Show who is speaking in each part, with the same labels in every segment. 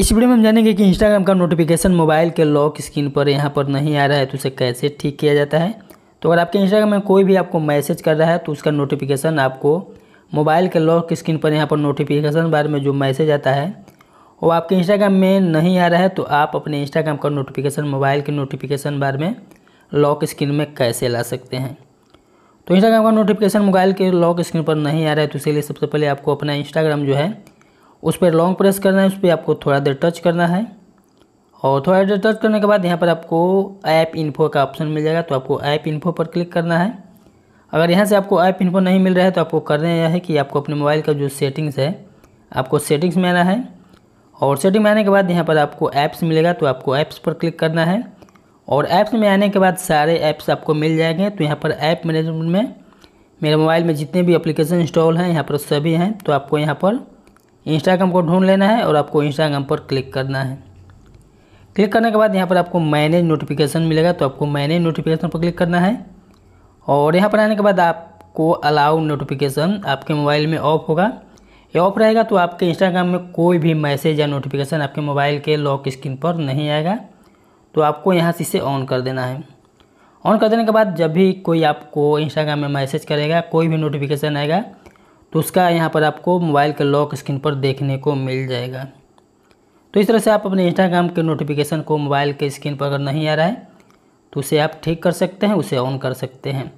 Speaker 1: इस वीडियो में हम जानेंगे कि इंस्टाग्राम का नोटिफिकेशन मोबाइल के लॉक स्क्रीन पर यहाँ पर नहीं आ रहा है तो उसे कैसे ठीक किया जाता है तो अगर आपके इंस्टाग्राम में कोई भी आपको मैसेज कर रहा है तो उसका नोटिफिकेशन आपको मोबाइल के लॉक स्क्रीन पर यहाँ पर नोटिफिकेशन बारे में जो मैसेज आता है वो आपके इंस्टाग्राम में नहीं आ रहा है तो आप अपने इंस्टाग्राम का नोटिफिकेशन मोबाइल के नोटिफिकेशन बार में लॉक स्क्रीन में कैसे ला सकते हैं तो इंस्टाग्राम का नोटिफिकेशन मोबाइल के लॉक स्क्रीन पर नहीं आ रहा है तो इसलिए सबसे पहले आपको अपना इंस्टाग्राम जो है उस पर लॉन्ग प्रेस करना है उस पर आपको थोड़ा देर टच करना है और थोड़ा देर टच करने के बाद यहाँ पर आपको ऐप इन्फो का ऑप्शन मिल जाएगा तो आपको ऐप इन्फो पर क्लिक करना है अगर यहाँ से आपको ऐप इन्फो नहीं मिल रहा है तो आपको करना यह है कि आपको अपने मोबाइल का जो सेटिंग्स है आपको सेटिंग्स में आना है और सेटिंग में आने के बाद यहाँ पर आपको ऐप्स मिलेगा तो आपको ऐप्स पर क्लिक करना है और ऐप्स में आने के बाद सारे ऐप्स आपको मिल जाएंगे तो यहाँ पर ऐप मैनेजमेंट में मेरे मोबाइल में जितने भी एप्लीकेशन इंस्टॉल हैं यहाँ पर सभी हैं तो आपको यहाँ पर इंस्टाग्राम को ढूंढ लेना है और आपको इंस्टाग्राम पर क्लिक करना है क्लिक करने के बाद यहाँ पर आपको मैनेज नोटिफिकेशन मिलेगा तो आपको मैनेज नोटिफिकेशन पर क्लिक करना है और यहाँ पर आने के बाद आपको अलाउ नोटिफिकेशन आपके मोबाइल में ऑफ होगा ये ऑफ रहेगा तो आपके इंस्टाग्राम में कोई भी मैसेज या नोटिफिकेशन आपके मोबाइल के लॉक स्क्रीन पर नहीं आएगा तो आपको यहाँ से इसे ऑन कर देना है ऑन कर देने के बाद जब भी कोई आपको इंस्टाग्राम में मैसेज करेगा कोई भी नोटिफिकेशन आएगा तो उसका यहाँ पर आपको मोबाइल के लॉक स्क्रीन पर देखने को मिल जाएगा तो इस तरह से आप अपने इंस्टाग्राम के नोटिफिकेशन को मोबाइल के स्क्रीन पर अगर नहीं आ रहा है तो उसे आप ठीक कर सकते हैं उसे ऑन कर सकते हैं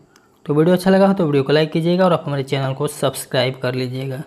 Speaker 1: तो वीडियो अच्छा लगा हो तो वीडियो को लाइक कीजिएगा और आप हमारे चैनल को सब्सक्राइब कर लीजिएगा